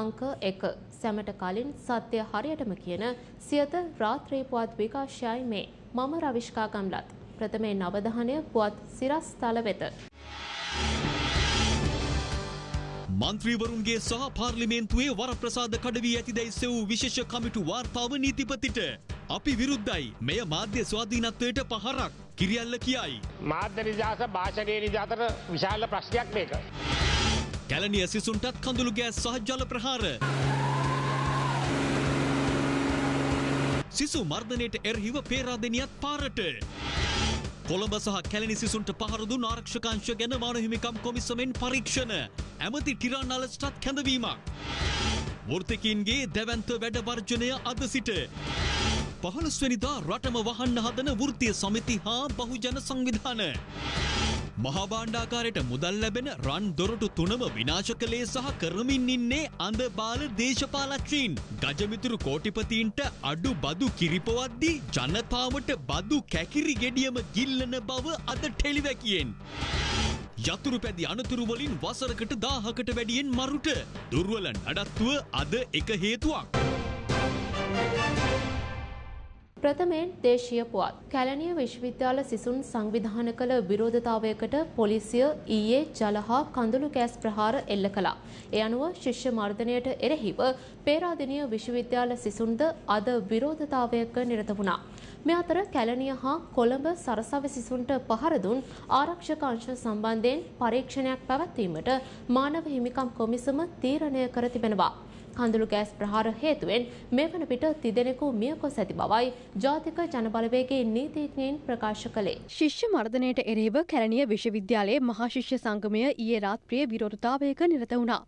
අංක 1 සැමට කලින් සත්‍ය හරියටම කියන සියත රාත්‍රී පුවත් විකාශයයි මේ මම රවිෂ්කා ගම්ලත් ප්‍රථමයෙන් අවධානය පුවත් සිරස්තල වෙත මන්ත්‍රීවරුන්ගේ සහ පාර්ලිමේන්තුවේ වරප්‍රසාද කඩවී ඇතිදැයි සෙවූ විශේෂ කමිටු වාර්තාව නීතිපතිට අපි විරුද්ධයි මෙය මාධ්‍ය ස්වාධීනත්වයට පහරක් කිරියල්ල කියයි. මාධ්‍ය නිදහස භාෂණය නිදහතර විශාල ප්‍රශ්නයක් මේක. කැලනිය සිසුන්ටත් කඳුළු ගෑස් සහ ජල ප්‍රහාර. සිසු මර්ධනයට එරහිව පේරාදෙනියත් පාරට. කොළඹ සහ කැලනි සිසුන්ට පහරදු නාරක්ෂකාංශ ගැන මානහිමිකම් කොමිසමෙන් පරීක්ෂණ ඇමති ටිරන් අලස්ටත් කැඳවීමක්. වෘතිකින්ගේ දැවන්ත වැඩ වර්ජනය අද සිට. පහළස්වනිදා රටම වහන්න හදන වෘතිය සමිති හා බහුජන සංවිධාන. මහාබාණ්ඩාකාරයට මුදල් ලැබෙන රන් දොරටු තුනම විනාශ කළේ සහ කරමින් ඉන්නේ අඳ බාල දේශපාලච්චීන්. ගජමිතුරු කෝටිපතීන්ට අඩු බදු කිරිපවද්දී ජනතාවට බදු කැකිරි ගෙඩියම ගිල්ලන බව අද ටෙලිවැකියෙන්. යතුරු පැදි අනතුරුවලින් වසරකට දාහකට වැඩියෙන් මරුට. දුර්වල නඩත්තුව අද එක හේතුවක්. ප්‍රථමයෙන් දේශීය පුවත්. කැලණිය විශ්වවිද්‍යාල සිසුන් සංවිධාන කළ විරෝධතාවයකට පොලිසිය ඊයේ ජල හා කඳුළු ගෑස් ප්‍රහාර එල්ල කළා. ඒ අනුව ශිෂ්‍ය මර්ධනයට එරෙහිව පේරාදෙණිය විශ්වවිද්‍යාල සිසුන්ද අද විරෝධතාවයක නිරත වුණා. මේ අතර කැලණිය හා කොළඹ සරසව සිසුන්ට පහර දුන් ආරක්ෂක අංශ සම්බන්ධයෙන් පරීක්ෂණයක් පැවැත්වීමට මානව හිමිකම් කොමිසම තීරණය කර තිබෙනවා. කඳුළු ගෑස් ප්‍රහාර හේතුවෙන් මේ වන විට තිදෙනෙකු මියකොස් ඇති බවයි ජාතික ජනබලවේගේ නීතිඥයින් ප්‍රකාශ කළේ. ශිෂ්‍ය මර්ධනයට එරෙහිව කැලණිය විශ්වවිද්‍යාලයේ මහා ශිෂ්‍ය සංගමය ඊයේ රාත්‍රියේ විරෝධතාවයක නිරත වුණා.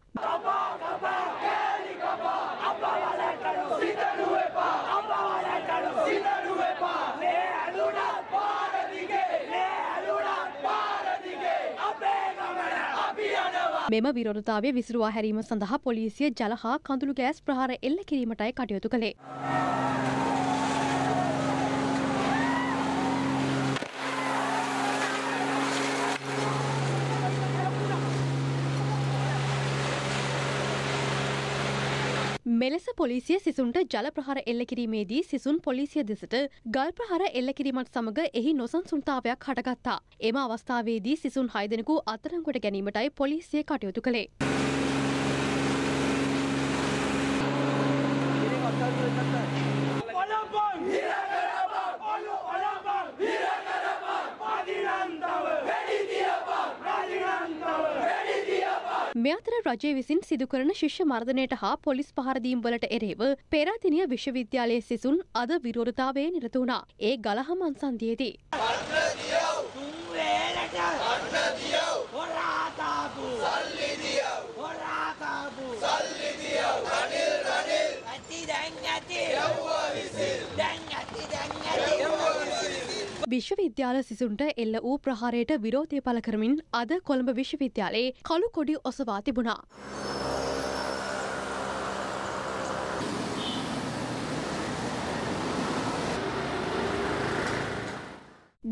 මෙම විරෝධතාවය විසිරුවා හැරීම සඳහා පොලිසිය ජල හා කඳුළු ගෑස් ප්‍රහාර එල්ල කිරීමටයි කටයුතු කළේ. මෙලෙස පොලිසිය සිසුන්ට ජල ප්‍රහාර එල්ල කිරීමේදී සිසුන් පොලිසිය දෙසට ගල් ප්‍රහාර එල්ල කිරීමත් සමඟ එහි නොසන්සුන්තාවයක් හටගත්තා. එම අවස්ථාවේදී සිසුන් හයදෙනකු අත්තරංකොට ගැනීමටයි පොලිසිය කටයුතු කළේ. මේ අතර රජය විසින් සිදුකරන ශිෂ්‍ය මර්ධනයට හා පොලිස් පහරදීම් වලට එරෙහිව පෙරදිනිය විශ්වවිද්‍යාලයේ සිසුන් අද විරෝධතාවයේ නිරත වුණා. ඒ ගලහ මන්සන්දියේදී. සල්ලි දියව්. ඇති දැන් ඇති. යව්වා. විශ්වවිද්‍යාල සිසුන්ට එල්ල වූ ප්‍රහාරයට විරෝධය පළ කරමින් අද කොළඹ විශ්වවිද්‍යාලයේ කළු කොඩි ඔසවා තිබුණා.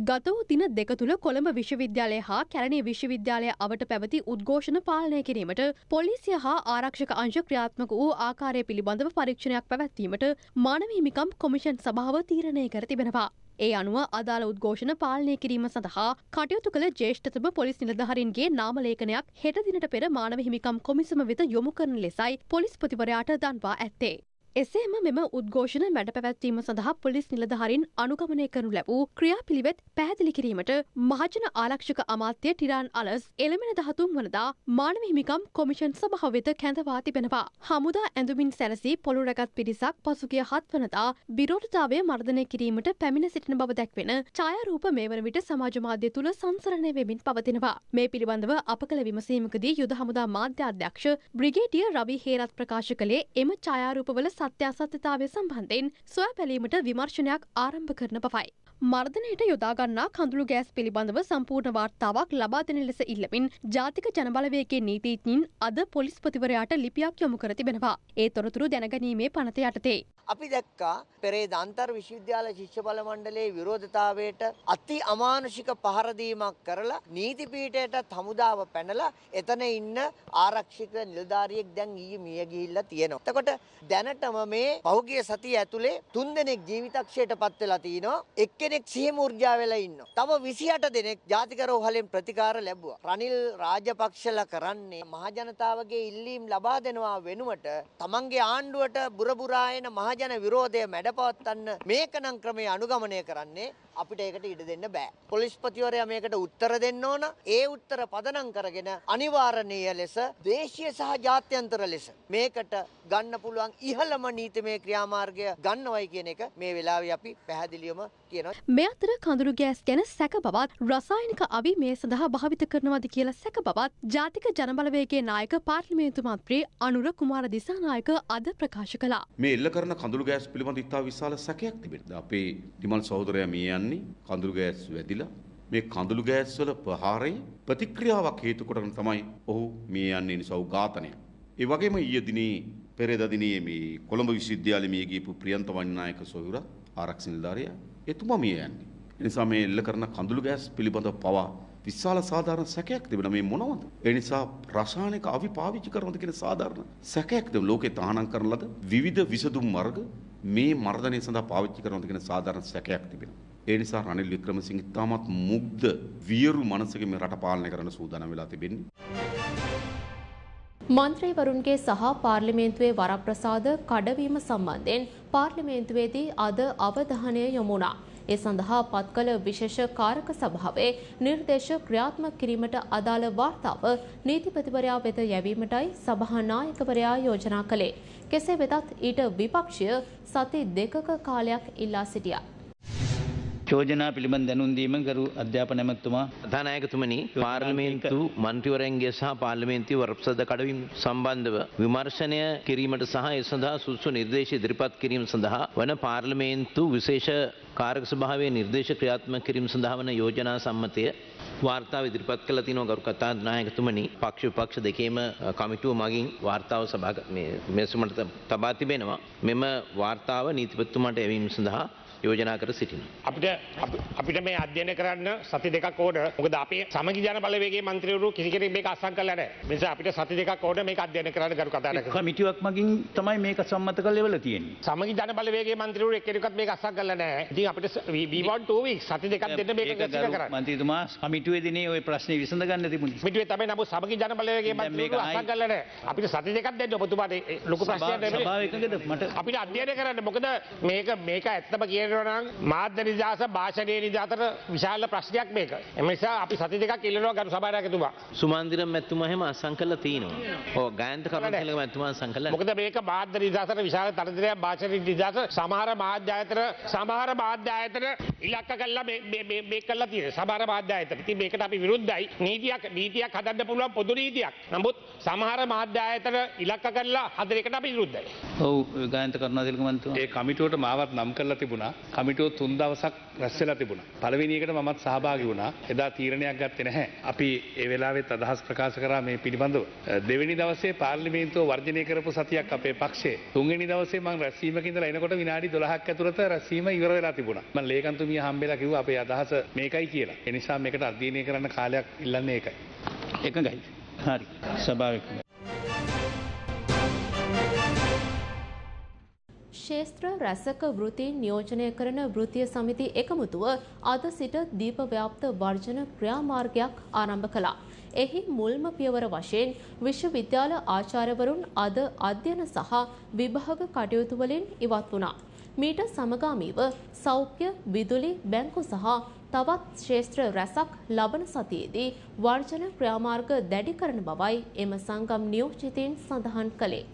ගත වූ දින දෙක තුළ කොළඹ විශ්වවිද්‍යාලය හා කැරණේ විශ්වවිද්‍යාලය අවට පැවති උද්ඝෝෂණ පාලනය කිරීමට පොලිසිය හා ආරක්ෂක අංශ ක්‍රියාත්මක වූ ආකාරය පිළිබඳව පරීක්ෂණයක් පැවැත්වීමට මානවීමිකම් කොමිෂන් සභාව තීරණය කර තිබෙනවා. ඒ අනුව අදාළ උද්ඝෝෂණ පාලනය කිරීම සඳහා කටයුතු කළ ජේෂ්ඨතම පොලිස් නිලධහරින්ගේ නාමලේඛනයක් හෙට දිනට පෙර මානව හිමිකම් කොමිසම වෙත යොමු කරන ලෙසයි පොලිස්පතිවරයාට දන්වා ඇත්තේ. එසේම මෙම උද්ඝෝෂණ මැඩ පැවැත්වීම සඳහා පොලිස් නිලධහරින් අනුගමනය කරනු ලැබූ ක්‍රියාපිළිවෙත් පැහැදිලි කිරීමට මහජන ආරක්ෂක අමාත්‍ය ටිරාන් අලස් එළමෙන දහතුන් වනදා මානව හිමිකම් කොමිෂන් සභාව වෙත කැඳවා තිබෙනවා. හමුදා ඇඳුමින් සැරසී පොළු රැගත් පිරිසක් පසුගිය හත් වනදා විරෝධතාවය මර්ධනය කිරීමට පැමිණ සිටින බව දැක්වෙන ඡායාරූප මේ වන විට සමාජ මාධ්‍ය තුළ සංසරණය වෙමින් පවතිනවා. මේ පිළිබඳව අප කළ විමසීමකදී යුද හමුදා මාධ්‍ය අධ්‍යක්ෂ බ්‍රිගේඩියර් රවි හේරත් ප්‍රකාශ කළේ එම ඡායාරූපවල සත්‍යාසත්‍යතාවය සම්බන්ධයෙන් සොයා බැලීමට විමර්ශනයක් ආරම්භ කරන බවයි. මර්ධනයට යොදාගන්නා කඳුළු ගෑස් පිළිබඳව සම්පූර්ණ වාර්තාවක් ලබා දෙන ලෙස ඉල්ලමින් ජාතික ජනබලවේගේ නීතිඥින් අද පොලිස්පතිවරයාට ලිපියක් යොමු කර තිබෙනවා. ඒ තොරතුරු දැනගැනීමේ පනත යටතේ. අපි දැක්කා පෙරේ දන්තර් විශ්වවිද්‍යාල ශිෂ්‍ය බල මණ්ඩලයේ විරෝධතාවයට අති අමානුෂික පහර දීමක් කරලා නීති පීඨයට හමුදාව පැනලා එතන ඉන්න ආරක්ෂක නිලධාරියෙක් දැන් ඊයේ මිය ගිහිල්ලා තියෙනවා. එතකොට දැනටම මේ පහුගිය සතිය ඇතුලේ තුන්දෙනෙක් ජීවිතක්ෂයටපත් වෙලා තිනවා. එක්කෙනෙක් සිහිමුර්ජා වෙලා ඉන්නවා. තව 28 දෙනෙක් ජාතික රෝහලෙන් ප්‍රතිකාර ලැබුවා. රනිල් රාජපක්ෂලා කරන්නේ මහජනතාවගේ ඉල්ලීම් ලබා දෙනවා වෙනුවට තමන්ගේ ආණ්ඩුවට බුරබුරා එන මහ මහජන විරෝධය මැඩපවත්වන්න මේකනම් ක්‍රමයේ අනුගමනය කරන්නේ අපිට ඒකට ඉඩ දෙන්න බෑ. පොලිස්පතිවරයා මේකට උත්තර දෙන්න ඕන. ඒ උත්තර පදනම් කරගෙන අනිවාර්යනීය ලෙස දේශීය සහ ජාත්‍යන්තර ලෙස මේකට ගන්න පුළුවන් ඉහළම නීතිමය ක්‍රියාමාර්ගය ගන්නවයි කියන එක මේ වෙලාවේ අපි පැහැදිලිවම කියනවා. මේ අතර කඳුළු ගෑස් ගැන සැක බවත් රසායනික අවි මේ සඳහා භාවිත කරනවද කියලා සැක බවත් ජාතික ජනබලවේගයේ නායක පාර්ලිමේන්තු මන්ත්‍රී අනුර කුමාර දිසානායක අද ප්‍රකාශ කළා. මේ එල්ල කරන කඳුළු ගෑස් පිළිබඳ ඉතා විශාල සැකයක් තිබෙනවා. අපේ දිමල් සහෝදරයා මේ යන්නේ කඳුළු ගෑස් වැදිලා මේ කඳුළු ගෑස්වල ප්‍රහාරයේ ප්‍රතික්‍රියාවක් හේතු කොටගෙන තමයි ඔහු මේ යන්නේ නිසව ඝාතනය. ඒ වගේම ඊයේ දිනේ පෙරේදා දිනේ මේ කොළඹ විශ්වවිද්‍යාලයේ මේ ගියපු ප්‍රියන්ත වන්නායක සොයුරා ආරක්ෂක නිලධාරියා එතුමා මිය යන්නේ. එනිසා මේ එල්ල කරන කඳුළු ගෑස් පිළිබඳව පවා විශාල සාධාරණ සැකයක් තිබෙන මේ මොනවද? ඒ නිසා රසායනික අවි පාවිච්චි කරනවද කියන සාධාරණ සැකයක් තිබෙන ලෝකේ තහනම් කරන ලද විවිධ විසඳුම් මාර්ග මේ මර්ධනය සඳහා පාවිච්චි කරනවද කියන සාධාරණ සැකයක් තිබෙනවා. ඒ නිසා රනිල් වික්‍රමසිංහ තාමත් මුග්ධ වියරු මනසකින් මේ රට පාලනය කරන්න සූදානම් වෙලා තිබෙන්නේ. මන්ත්‍රීවරුන්ගේ සහ පාර්ලිමේන්තුවේ වරප්‍රසාද කඩවීම සම්බන්ධයෙන් පාර්ලිමේන්තුවේදී අද අවධානය යොමුණා. ඒ සඳහා පත් කළ විශේෂ කාරක සභාවේ නිර්දේශ ක්‍රියාත්මක කිරීමට අදාළ වාර්තාව නීතිපතිවරයා වෙත යැවීමටයි සභා නායකවරයා යෝජනා කළේ. කෙසේ වෙතත් ඊට විපක්ෂය සති දෙකක කාලයක් ඉල්ලා සිටියා. චෝජනා පිළිබඳ දැනුන්දීම කරු අධ්‍යාපනැමත්තුමා ධනායකතුමනි පාර්ලිමේන්තු මන්ත්‍රිවරයන්ගේ සහ පාර්ලිමේන්ති වර්පසද කඩවිම් සම්බන්ධව විමර්ශනය කිරීමට සහ ඒ සඳහා සුසු නිර්දේශ ඉදිරිපත් කිරීම සඳහා වන පාර්ලිමේන්තු විශේෂ කාරක සභාවේ නිර්දේශ ක්‍රියාත්ම කිරීම සඳහා වන යෝජනා සම්මතය වාර්තාව ඉදිරිපත් කළ තිනෝ ගරු කතා නායකතුමනි පක්ෂ විපක්ෂ දෙකේම කමිටුව මගින් වාර්තාව සභාග මේ මෙසුමට තබා තිබෙනවා මෙම වාර්තාව නීතිපතිතුමාට එවීම සඳහා යෝජනා කර සිටිනවා. අපිට අපිට මේ අධ්‍යයනය කරන්න සති දෙකක් ඕන. මොකද අපේ සමගි ජන බලවේගයේ මන්ත්‍රීවරු කිසි කෙනෙක් මේක අත්සන් කරලා නැහැ. ඒ නිසා අපිට සති දෙකක් ඕන මේක අධ්‍යයනය කරන්න කරු කතා කරනවා. කමිටුවක් මගින් තමයි මේක සම්මත කරලා ඉවල තියෙන්නේ. සමගි ජන බලවේගයේ මන්ත්‍රීවරු එක්කෙනෙක්වත් මේක අත්සන් කරලා නැහැ. ඉතින් අපිට we want two weeks සති දෙකක් දෙන්න මේක ගසිත කරන්න. මන්ත්‍රීතුමා කමිටුවේදීනේ ওই ප්‍රශ්නේ විසඳ ගන්න තිබුණේ. කමිටුවේ තමයි නමුත් සමගි ජන බලවේගයේ මන්ත්‍රීවරු අත්සන් කරලා නැහැ. අපිට සති දෙකක් දෙන්න ඔබතුමාට ලොකු ප්‍රශ්නයක් නෙමෙයි. අපිට අධ්‍යයනය කරන්න මොකද මේක මේක ඇත්තම කියන තියෙනවනම් මාධ්‍ය නිදහස භාෂණයේ නිදහසට විශාල ප්‍රශ්නයක් මේක. එම නිසා අපි සති දෙකක් ඉල්ලනවා ගරු සභානායකතුමා. සුමන්දිරම් මැතිතුමා එහෙම අසං කළා තියෙනවා. ඔව් ගායන්ත කරුණාකර මැතිතුමා අසං කළා. මොකද මේක මාධ්‍ය නිදහසට විශාල තනතුරයක් භාෂණ නිදහස සමහර මාධ්‍ය ආයතන සමහර මාධ්‍ය ආයතන ඉලක්ක කරලා මේ මේ මේ කරලා තියෙනවා. සමහර මාධ්‍ය ආයතන. ඉතින් මේකට අපි විරුද්ධයි. නීතියක් නීතියක් හදන්න පුළුවන් පොදු නීතියක්. නමුත් සමහර මාධ්‍ය ආයතන ඉලක්ක කරලා හදන එකට අපි විරුද්ධයි. ඔව් ගායන්ත කරුණාකර මැතිතුමා. ඒ කමිටුවට මාවත් නම් කරලා තිබුණා. කමිටුව තුන් දවසක් රැස්සලා තිබුණා. පළවෙනි එකට මමත් සහභාගී වුණා. එදා තීරණයක් ගත්තේ නැහැ. අපි ඒ වෙලාවෙත් අදහස් ප්‍රකාශ කරා මේ පිළිබඳව. දෙවෙනි දවසේ පාර්ලිමේන්තුව වර්ජනය කරපු සතියක් අපේ පක්ෂේ. තුන්වෙනි දවසේ මම රැස්වීමක ඉඳලා එනකොට විනාඩි 12ක් ඇතුළත රැස්වීම ඉවර වෙලා තිබුණා. මම ලේකම්තුමිය හම්බෙලා කිව්වා අපේ අදහස මේකයි කියලා. ඒ නිසා මේකට අධ්‍යයනය කරන්න කාලයක් ඉල්ලන්නේ ඒකයි. එකඟයි. හරි. ස්වභාවිකයි. ක්ෂේත්‍ර රැසක වෘතීන් නියෝජනය කරන වෘතිය සමිති එකමුතුව අද සිට දීපව්‍යාප්ත වර්ජන ක්‍රියාමාර්ගයක් ආරම්භ කළා. එහි මුල්ම පියවර වශයෙන් විශ්වවිද්‍යාල ආචාර්යවරුන් අද අධ්‍යයන සහ විභාග කටයුතු වලින් ඉවත් වුණා. මීට සමගාමීව සෞඛ්‍ය, විදුලි, බැංකු සහ තවත් ක්ෂේත්‍ර රැසක් ලබන සතියේදී වර්ජන ක්‍රියාමාර්ග දැඩි කරන බවයි එම සංගම් නියෝජිතයින් සඳහන් කළේ.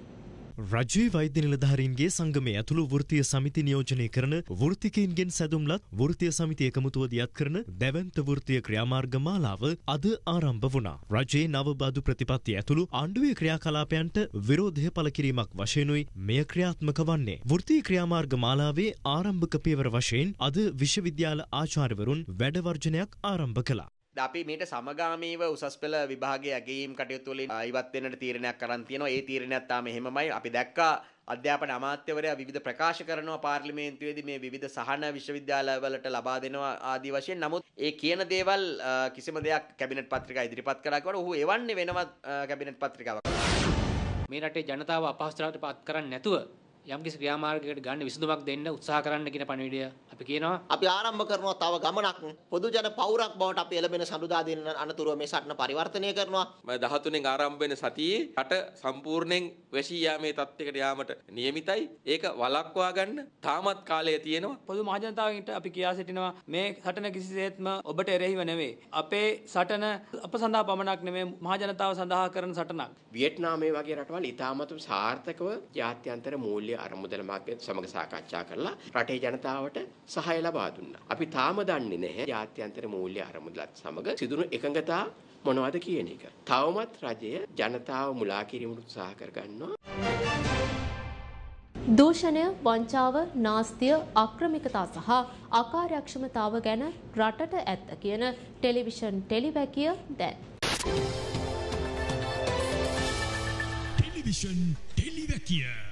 රජයේ වෛද්‍ය නිලධාරීන්ගේ සංගමය ඇතුළු වෘත්තීය සමිති නියෝජනය කරන වෘත්තිකයින්ගෙන් සැදුම්ලත් වෘත්තීය සමිතිය එකමුතුව දියත් කරන දැවැන්ත වෘත්තීය ක්‍රියාමාර්ග මාලාව අද ආරම්භ වුණා. රජයේ නව බදු ප්‍රතිපත්තිය ඇතුළු ආණ්ඩුවේ ක්‍රියාකලාපයන්ට විරෝධය පළ කිරීමක් වශයෙන්ුයි මෙය ක්‍රියාත්මක වන්නේ. වෘත්තීය ක්‍රියාමාර්ග මාලාවේ ආරම්භක පියවර වශයෙන් අද විශ්වවිද්‍යාල ආචාර්යවරුන් වැඩ වර්ජනයක් ආරම්භ කළා. අපි මේට සමගාමීව උසස් පෙළ විභාගයේ ඇගීම් කටයුතු වලින් ඉවත් වෙන්නට තීරණයක් කරන් තියෙනවා. ඒ තීරණයත් තාම එහෙමමයි. අපි දැක්කා අධ්‍යාපන අමාත්‍යවරයා විවිධ ප්‍රකාශ කරනවා පාර්ලිමේන්තුවේදී මේ විවිධ සහන විශ්වවිද්‍යාලවලට ලබා දෙනවා ආදී වශයෙන්. නමුත් ඒ කියන දේවල් කිසිම දෙයක් කැබිනට් පත්‍රිකා ඉදිරිපත් කළා කියලා ඔහු එවන්නේ වෙනවත් කැබිනට් පත්‍රිකාවක්. මේ රටේ ජනතාව අපහසුතාවට පත් කරන්නේ නැතුව යම්කිසි ක්‍රියාමාර්ගයකට ගන්න විසඳුමක් දෙන්න උත්සාහ කරන්න කියන පණිවිඩය අපි කියනවා. අපි ආරම්භ කරනවා තව ගමනක් පොදු ජන පවුරක් බවට අපි එළඹෙන සඳුදා දින අනතුරුව මේ සටන පරිවර්තනය කරනවා. මම 13 න් ආරම්භ වෙන සතියේ රට සම්පූර්ණයෙන් වැසී යාමේ තත්යකට යාමට නියමිතයි. ඒක වළක්වා ගන්න තාමත් කාලය තියෙනවා. පොදු මහජනතාවන්ට අපි කියා සිටිනවා මේ සටන කිසිසේත්ම ඔබට එරෙහිව නෙවෙයි. අපේ සටන අප සඳහා පමණක් නෙමෙයි මහජනතාව සඳහා කරන සටනක්. වියට්නාමයේ වගේ රටවල් ඉතාමත් සාර්ථකව ජාත්‍යන්තර මූල්‍ය මණ්ඩලය අර මුදල මාර්ගයත් සමග සාකච්ඡා කරලා රටේ ජනතාවට සහාය ලබා දුන්නා. අපි තාම දන්නේ නැහැ ජාත්‍යන්තර මූල්‍ය අරමුදලත් සමග සිදුණු එකඟතා මොනවද කියන එක. තවමත් රජය ජනතාව මුලා කිරීමට උත්සාහ කරගන්නවා. දූෂණය වංචාව නාස්තිය අක්‍රමිකතා සහ අකාර්යක්ෂමතාව ගැන රටට ඇත්ත කියන ටෙලිවිෂන් ටෙලිවැකිය දැන්. ටෙලිවිෂන් ටෙලිවැකිය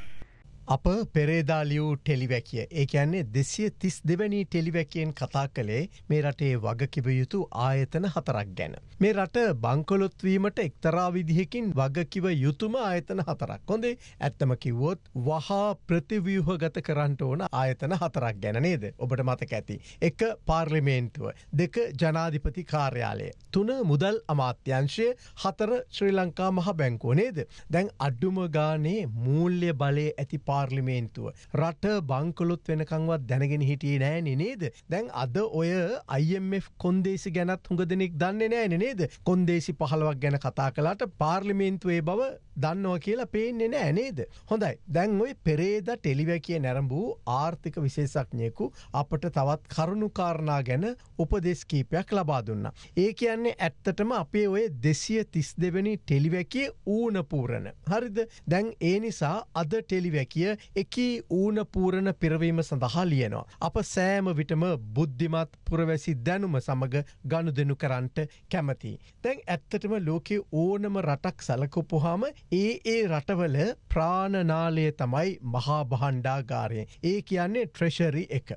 අප පෙරේදාලියූ ටෙලිවැකිය ඒ ඇන්නේ දෙසිය තිස් දෙවැනි ටෙලිවැකයෙන් කතා කළේ මේ රටේ වගකිවයුතු ආයතන හතරක් ගැන. මේ රට බංකොලොත්වීමට එක්තරා විදිහකින් වගකිව යුතුම ආයතන හතරක් හොඳේ ඇත්තම කිව්වොත් වහා ප්‍රතිවියහගත කරන්නට ඕන ආයතන හතරක් ගැනනේද ඔබට මතක ඇති. එක පාර්ලිමේන්තුව දෙක ජනාධිපති කාර්යාලය. තුන මුදල් අමාත්‍යංශය හතර ශ්‍රී ලංකා මහ බැංකෝනේද. දැන් අඩ්ඩුම ගානේ මූල්්‍ය බලය ඇති පා පාර්ලිමේන්තුව. රට බංකොලොත් වෙනකංවත් දැනගෙන හිටියේ නෑනෙ නේද. දැන් අද ඔය IMF කොන්දේසි ගැනත් හුඟ දෙනෙක් දන්න නෑන නේද කොන්දේසි පහලවක් ගැන කතා කලාට පාර්ලිමේන්තුවේ බව දන්නවා කියලා පේන්නේ නෑ නේද. හොඳයි දැන් ඔයි පෙරේද ටෙලිවැකිය නැරඹූ ආර්ථික විශේෂක්ඥයකු අපට තවත් කරුණුකාරණා ගැන උපදෙස් කීපයක් ලබා දුන්න. ඒ කියන්නේ ඇත්තටම අපේ ඔය දෙසිය තිස් දෙවැනි ටෙලිවැකිය ඌනපූරණ. හරිද දැන් ඒ නිසා අද ටෙලිවැකිය ලිඛිතය එකී ඌන පූරණ පිරවීම සඳහා ලියනවා. අප සෑම විටම බුද්ධිමත් පුරවැසි දැනුම සමග ගනුදෙනු කරන්නට කැමති. තැන් ඇත්තටම ලෝකෙ ඕනම රටක් සැලකොපුහාම ඒ ඒ රටවල ප්‍රාණනාලය තමයි මහා බහණ්ඩාගාරය. ඒ කියන්නේ ට්‍රෙෂරි එක.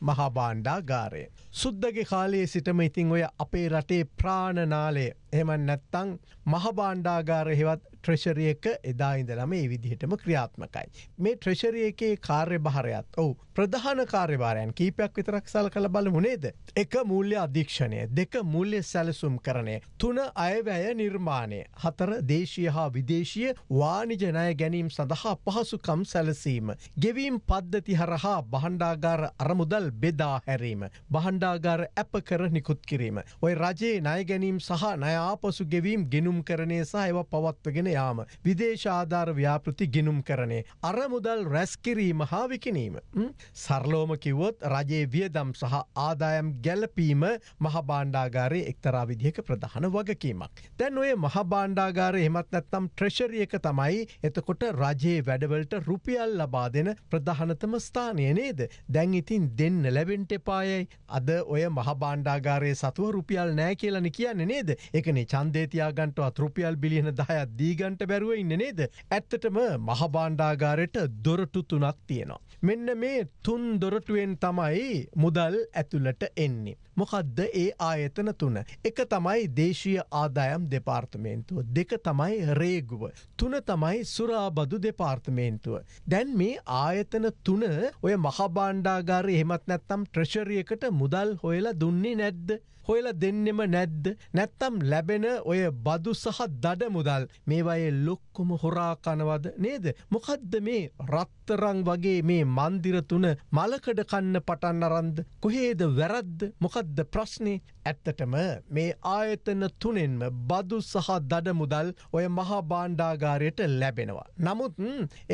මහා බාණ්ඩාගාරය. සුද්දගේ කාලයේ සිටම ඉතිං ඔය අපේ රටේ ප්‍රාණනාලය එහම නැත්තං මහබාණ්ඩාගාර හෙවත් ට්‍රෙෂරියක එදා ඉඳලම ඒ විදිහටම ක්‍රියාත්මකයි. මේ ට්‍රෙෂරිය එකේ කාර්ය භාරයත් ඔවු ප්‍රධාන කාර්යභාරයන් කීපයක් විතරක් සල් කළ බල මුණේද. එක මුල්්‍ය අධීක්ෂණය දෙක මුල්්‍ය සැලසුම් කරණය. තුන අයවැය නිර්මාණය. හතර දේශය හා විදේශය වානිජනය ගැනීම් සඳහා පහසුකම් සැලසීම. ගෙවීම් පද්ධති හරහා බහණ්ඩාගාර අරමුදල් බෙදා හැරීම. බහණ්ඩාගාර ඇප කර නිකුත් කිරීම. ඔය රජයේ නය ගැනීම් සහ නයාපසු ගෙවීම් ගෙනුම් කරණය සහ එව පවත්වගෙන යාම විදේශාධාර ව්‍යාපෘති ගිනුම් කරනේ. අර මුදල් රැස්කිරීම හා විකිනීම. සරලෝම කිවොත් රජයේ වියදම් සහ ආදායම් ගැලපීම මහබාණ්ඩාගාරයේ එක්තරා විදිහක ප්‍රධාන වගකීමක්. දැන් ඔය මහබාණ්ඩාගාර එමත් නැත්තම් ට්‍රෙෂරියක තමයි එතකොට රජයේ වැඩවලට රුපියල් ලබා දෙන ප්‍රධානතම ස්ථානය නේද. දැන් ඉතින් දෙන්න ලැබෙන්ට එපායයි අද ඔය මහබාණ්ඩාගාරයේ සතුව රුපියල් නෑ කියලන කියන්න නේද එකනේ චන්දේතියාගන්ට අතෘපියල් බිලියන දහයත් දීග දිගන්ට බැරුව ඉන්න නේද. ඇත්තටම මහබාණ්ඩාගාරයට දොරටු තුනක් තියෙනවා. මෙන්න මේ තුන් දොරටුවෙන් තමයි මුදල් ඇතුළට එන්නේ. මොකක්ද ඒ ආයතන තුන. එක තමයි දේශීය ආදායම් දෙපාර්තමේන්තුව. දෙක තමයි රේගුව. තුන තමයි සුරාබදු දෙපාර්තමේන්තුව. දැන් මේ ආයතන තුන ඔය මහබාණ්ඩාගාරය හෙමත් නැත්තම් ට්‍රශරියකට මුදල් හොයලා දුන්නේ නැද්ද. හොයල දෙන්නෙම නැද්ද නැත්තම් ලැබෙන ඔය බදු සහ දඩ මුදල් මේවයේ ලොක්කොම හොරාකනවද නේද මොකදද මේ රත්තරං වගේ මේ මන්දිරතුන මලකඩ කන්න පටන්න අරන්ද කොහේද වැරද්ද මොකද the Prosny ඇත්තටම මේ ආයතන තුනෙන්ම බදු සහ දඩ මුදල් ඔය මහා බාණ්ඩාගාරයට ලැබෙනවා. නමුත්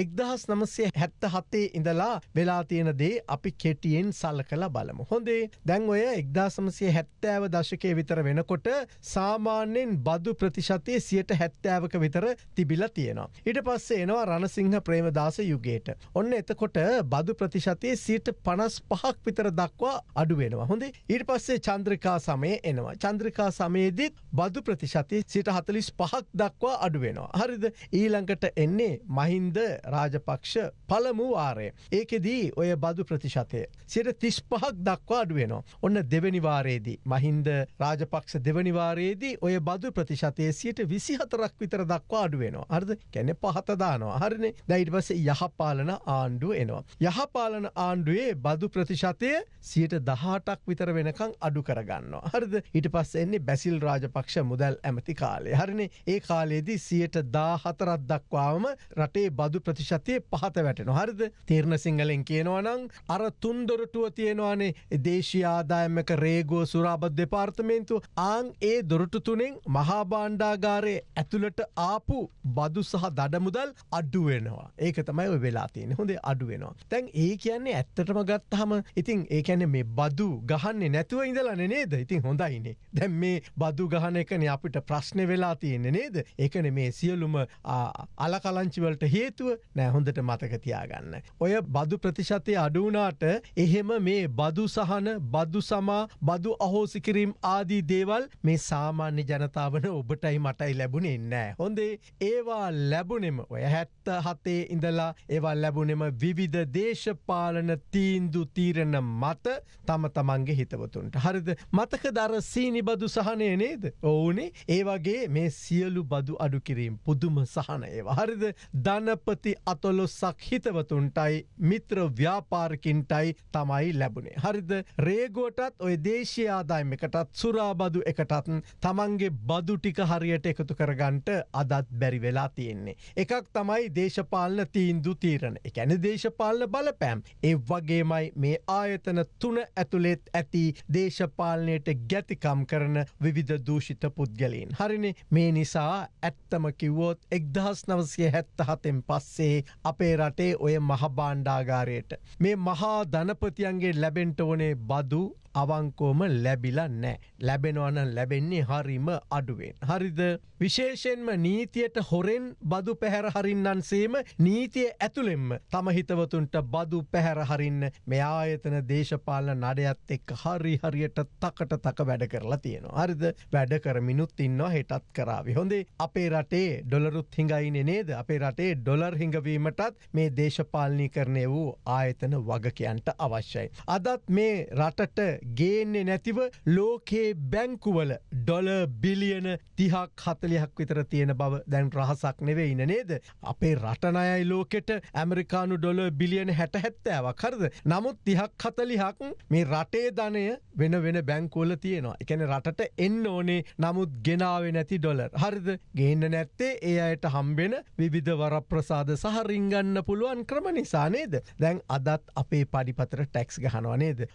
එක්දහස් නමසේ හැත්ත හත්තේ ඉඳලා වෙලා තියෙන දේ අපි කෙටියෙන් සල්ල කළ බලමු. හොඳේ දැන් ඔය එක්දාසමසේ හැත්තෑව දශකය විතර වෙනකොට සාමාන්‍යෙන් බදු ප්‍රතිශතය සියට හැත්තෑවක විතර තිබිල තියෙනවා. ඉට පස්සේ එනවා රණසිංහ ප්‍රේමදාස යුගයට. ඔන්න එතකොට බදු ප්‍රතිශතය සීට පනස් පහක් විතර දක්වා අඩුවෙනවා. හොඳේ ඊට පස්සේ චන්ද්‍රකා සම සමය එනවා. චන්ද්‍රිකා සමයේදත් බදු ප්‍රතිශතය සිට හතලිස් පහක් දක්වා අඩුවෙනවා. හරිද ඊළඟට එන්නේ මහින්ද රාජපක්ෂ පළමු වාරය. ඒකෙදී ඔය බදු ප්‍රතිශතය. සිට තිස් පහක් දක්වා අඩුවෙනවා. ඔන්න දෙවනිවාරයේදී. මහින්ද රාජපක්ෂ දෙවනිවාරයේදී ඔය බදු ප්‍රතිශතය සිට විසි හතරක් විතර දක්වා අඩුවෙනවා. අර්ද කැනෙ පහතදානවා. හරිනේ දැයිට පස යහපාලන ආණ්ඩුව එනවා. යහපාලන ආණ්ඩුවේ බදු ප්‍රතිශතය සියට දහටක් විතර වෙනකං අඩු කරගන්නවා. හරිද ඊට පස්ස එන්නේ බැසිල් රාජපක්ෂ මුදල් ඇමති කාලේ හරිනේ ඒ කාලයේදී සියට දා හතරත් දක්වාම රටේ බදු ප්‍රතිශතය පහත වැටෙන හරිද තීරණ සිංහලෙන් කියනවනං අර තුන්දොරටුව තියෙනවානේ දේශයාදායමක රේගෝ සුරාබද් දෙපාර්තමේන්තු ආං ඒ දොරටු තුනෙන් මහාබාණ්ඩාගාරය ඇතුළට ආපු බදු සහ දඩමුදල් අඩුවෙනවා ඒක තමයි වෙලා තියෙන හොඳේ අඩුවෙනවා තැන් ඒ කියන්නේ ඇත්තටම ගත්තහම ඉතින් ඒකැන මේ බදු ගහන්නේ නැතුව ඉඳලන නේද ඉතින් ඉතින් හොඳයිනේ දැන් මේ බදු ගහන එකන අපිට ප්‍රශ්න වෙලා තියෙන නේද එකන මේ සියලුම අලකලංචිවලට හේතුව නෑ හොඳට මතකතියාගන්න. ඔය බදු ප්‍රතිශතය අඩුවනාට එහෙම මේ බදු සහන බදු සමා බදු අහෝසිකිරීම් ආදී දේවල් මේ සාමාන්‍ය ජනතාවන ඔබටයි මටයි ලැබුණේ නෑ. හොඳේ ඒවා ලැබුණෙම ඔය හැත්ත හතේ ඉඳලා ඒවා ලැබුණෙම විවිධ දේශපාලන තීන්දු තීරණ මත තම තමන්ගේ හිතවතුන්ට හරිද මතක ඒක දරසීනි බදු සහනය නේද ඔවුනේ ඒ වගේ මේ සියලු බදු අඩු කිරීම් පුදුම සහනය හරිද ධනපති අතොලොස්සක් හිතවතුන්ටයි මිත්‍ර ව්‍යාපාරකින්ටයි තමයි ලැබුණේ හරිද රේගෝටත් ඔය දේශයාදායම එකටත් සුරාබදු එකටත් තමන්ගේ බදු ටික හරියට එකතු කරගන්ට අදත් බැරි වෙලා තියෙන්නේ එකක් තමයි දේශපාලන තීන්දු තීරණ එකැන දේශපාලන බලපෑම් ඒ වගේමයි මේ ආයතන තුන ඇතුළෙත් ඇති දේශපාලනයට ගැතිකම් කරන විවිධ දූෂිත පුද්ගලින්. හරිනි මේ නිසා ඇත්තම කිව්වොත් එක්දහස් නවසය හැත්තහතෙන් පස්සේ අපේ රටේ ඔය මහබාණ්ඩාගාරයට. මේ මහා ධනපතියන්ගේ ලැබෙන්ට ඕනේ බදු අවංකෝම ලැබිලා නෑ. ලැබෙනවන ලැබෙන්නේ හරිම අඩුවෙන්. හරිද විශේෂෙන්ම නීතියට හොරෙන් බදු පැහැර හරින්නන්සේම නීතිය ඇතුළෙෙන්ම තම හිතවතුන්ට බදු පැහැර හරින්න මෙආයතන දේශපාලන නඩයත් එක් හරි හරියට තකට තක වැඩ කරලා තියෙනවා. හරිද වැඩ කරමිනුත් ඉන්නවා හෙටත් කරාවි. හොඳේ අපේ රටේ ඩොලරුත් හිඟයින නේද අපේ රටේ ඩොලර් හිඟවීමටත් මේ දේශපාලනී කරණය වූ ආයතන වගකයන්ට අවශ්‍යයි. අදත් මේ රටට ගේන්නේ නැතිව ලෝකයේ බැංකුවල ඩොල බිලියන තිහක් හතලිහක් විතර තියෙන බව දැන් රහසක් නෙවේ ඉන නේද. අපේ රටනයයි ලෝකෙට ඇමරිකානු ඩොල බිලියන හැට හැත්තෑව කරද. නමුත් තිහක් හතලිහක් මේ රටේ ධනය වෙන වෙන බැංකෝල තියෙනවා. එකන රටට එන්න ඕනේ නමුත් ගෙනාව නැති ඩොලර් හරිද ගේන්න නැත්තේ ඒ අයට හම්බෙන විධ වර ප්‍රසාද සහ රිංගන්න පුළුවන් ක්‍රම නිසානේද. දැන් අදත් අපේ පඩිපතර ටැක්ස් ගහනවනේද.